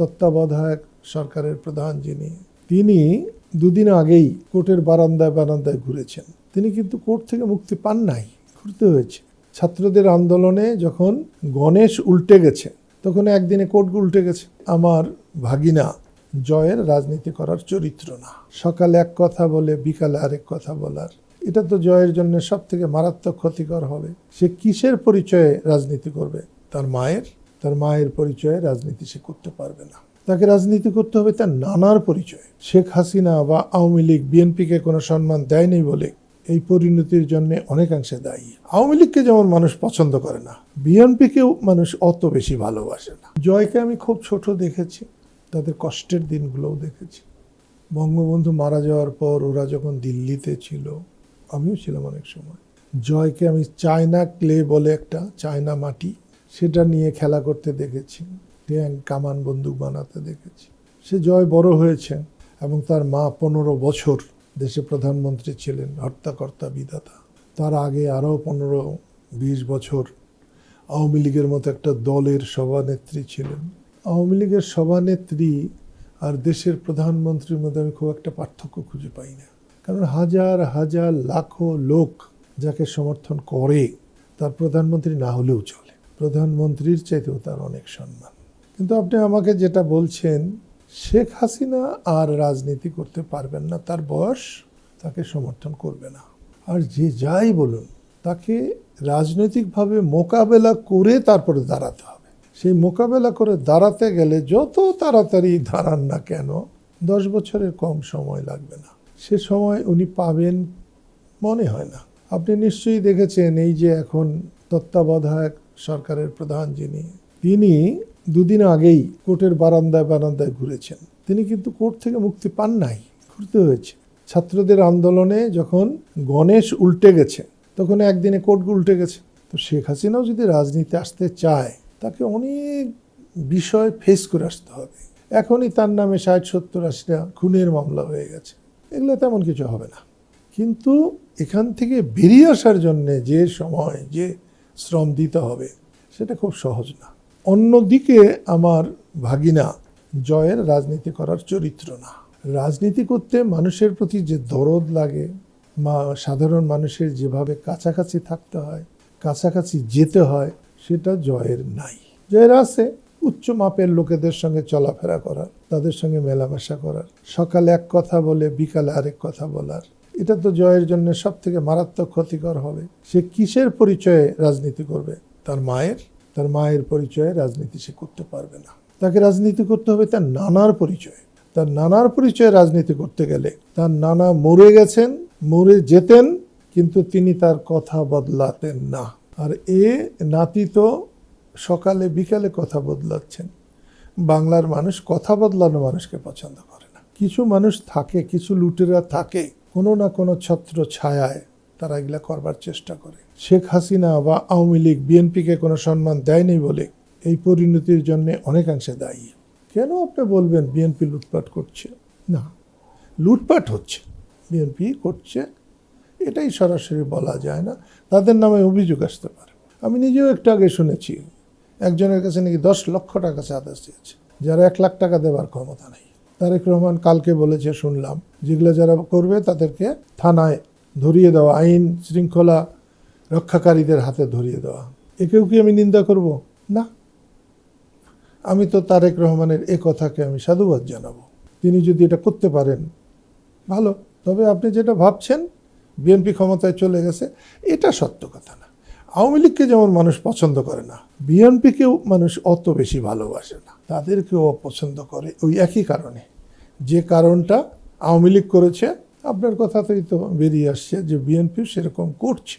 তত্ত্বাবধায়ক সরকারের প্রধান যিনি তিনি দুদিন আগেই কোর্টের বারান্দায় বারান্দায় ঘুরেছেন তিনি কিন্তু কোর্ট থেকে মুক্তি পান নাই ঘুরতে হয়েছে ছাত্রদের আন্দোলনে যখন গণেশ উল্টে গেছে তখন একদিনে কোর্ট উল্টে গেছে আমার ভাগিনা জয়ের রাজনীতি করার চরিত্র না সকালে এক কথা বলে বিকালে আরেক কথা বলার এটা তো জয়ের জন্য সব থেকে মারাত্মক ক্ষতিকর হবে সে কিসের পরিচয়ে রাজনীতি করবে তার মায়ের তার মায়ের পরিচয়ে রাজনীতি সে করতে পারবে না তাকে রাজনীতি করতে হবে তার নানার পরিচয় শেখ হাসিনা বা আওয়ামী লীগ বিএনপিকে কোনো সম্মান দেয়নি বলে এই পরিণতির জন্য অনেকাংশে দায়ী আওয়ামী লীগকে যেমন মানুষ পছন্দ করে না বিএনপিকেও মানুষ অত বেশি ভালোবাসে না জয়কে আমি খুব ছোট দেখেছি তাদের কষ্টের দিনগুলোও দেখেছি বঙ্গবন্ধু মারা যাওয়ার পর ওরা যখন দিল্লিতে ছিল আমিও ছিলাম অনেক সময় জয়কে আমি চায়না ক্লে বলে একটা চায়না মাটি সেটা নিয়ে খেলা করতে দেখেছি ট্যাং কামান বন্দুক বানাতে দেখেছি সে জয় বড় হয়েছে এবং তার মা পনেরো বছর দেশে প্রধানমন্ত্রী ছিলেন হর্তাকর্তা বিধাতা তার আগে আরও পনেরো বিশ বছর আওয়ামী লীগের মতো একটা দলের সভানেত্রী ছিলেন আওয়ামী লীগের সভানেত্রী আর দেশের প্রধানমন্ত্রীর মধ্যে আমি খুব একটা পার্থক্য খুঁজে পাই না কারণ হাজার হাজার লাখো লোক যাকে সমর্থন করে তার প্রধানমন্ত্রী না হলেও চলে প্রধানমন্ত্রীর চাইতেও তার অনেক সম্মান কিন্তু আপনি আমাকে যেটা বলছেন শেখ হাসিনা আর রাজনীতি করতে পারবেন না তার বয়স তাকে সমর্থন করবে না আর যে যাই বলুন তাকে রাজনৈতিকভাবে মোকাবেলা করে তারপরে দাঁড়াতে হবে সেই মোকাবেলা করে দাঁড়াতে গেলে যত তাড়াতাড়ি দাঁড়ান না কেন দশ বছরের কম সময় লাগবে না সে সময় উনি পাবেন মনে হয় না আপনি নিশ্চয়ই দেখেছেন এই যে এখন তত্ত্বাবধায়ক সরকারের প্রধান যিনি তিনি দুদিন আগেই কোর্টের বারান্দায় বারান্দায় ঘুরেছেন তিনি কিন্তু কোর্ট থেকে মুক্তি পান নাই ঘুরতে হয়েছে ছাত্রদের আন্দোলনে যখন গণেশ উল্টে গেছে তখন একদিনে কোর্ট উল্টে গেছে তো শেখ হাসিনাও যদি রাজনীতি আসতে চায় তাকে অনেক বিষয় ফেস করে আসতে হবে এখনই তার নামে ষাট সত্তর আশিটা খুনের মামলা হয়ে গেছে এগুলো তেমন কিছু হবে না কিন্তু এখান থেকে বেরিয়ে আসার জন্যে যে সময় যে শ্রম দিতে হবে সেটা খুব সহজ না অন্যদিকে আমার ভাগিনা জয়ের রাজনীতি করার চরিত্র না রাজনীতি করতে মানুষের প্রতি যে দরদ লাগে মা সাধারণ মানুষের যেভাবে কাছাকাছি থাকতে হয় কাছাকাছি যেতে হয় সেটা জয়ের নাই জয়ের আছে উচ্চ মাপের লোকেদের সঙ্গে চলাফেরা করার তাদের সঙ্গে মেলামেশা করার সকালে এক কথা বলে বিকালে আরেক কথা বলার এটা তো জয়ের জন্য সব থেকে মারাত্মক ক্ষতিকর হবে সে কিসের পরিচয়ে রাজনীতি করবে তার মায়ের তার মায়ের পরিচয়ে রাজনীতি সে করতে পারবে না তাকে রাজনীতি করতে হবে তার নানার পরিচয়ে তার নানার পরিচয়ে রাজনীতি করতে গেলে তার নানা মরে গেছেন মরে যেতেন কিন্তু তিনি তার কথা বদলাতেন না আর এ নাতি তো সকালে বিকালে কথা বদলাচ্ছেন বাংলার মানুষ কথা বদলানো মানুষকে পছন্দ করে না কিছু মানুষ থাকে কিছু লুটেরা থাকে কোনো না কোনো ছত্র ছায়ায় তারা এগুলা করবার চেষ্টা করে শেখ হাসিনা বা আওয়ামী লীগ বিএনপিকে কোনো সম্মান দেয়নি বলে এই পরিণতির জন্য অনেকাংশে দায়ী কেন আপনি বলবেন বিএনপি লুটপাট করছে না লুটপাট হচ্ছে বিএনপি করছে এটাই সরাসরি বলা যায় না তাদের নামে অভিযোগ আসতে পারে আমি নিজেও একটু আগে শুনেছি একজনের কাছে নাকি দশ লক্ষ টাকা চাঁদা চেয়েছে যারা এক লাখ টাকা দেবার ক্ষমতা নেই তারেক রহমান কালকে বলেছে শুনলাম যেগুলো যারা করবে তাদেরকে থানায় ধরিয়ে দেওয়া আইন শৃঙ্খলা রক্ষাকারীদের হাতে ধরিয়ে দেওয়া একেও কি আমি নিন্দা করব না আমি তো তারেক রহমানের এ কথাকে আমি সাধুবাদ জানাবো তিনি যদি এটা করতে পারেন ভালো তবে আপনি যেটা ভাবছেন বিএনপি ক্ষমতায় চলে গেছে এটা সত্য কথা না আওয়ামী লীগকে যেমন মানুষ পছন্দ করে না বিএনপিকেও মানুষ অত বেশি ভালোবাসে না তাদেরকেও অপছন্দ করে ওই একই কারণে যে কারণটা আওয়ামী লীগ করেছে আপনার কথাতেই তো বেরিয়ে আসছে যে বিএনপি সেরকম করছে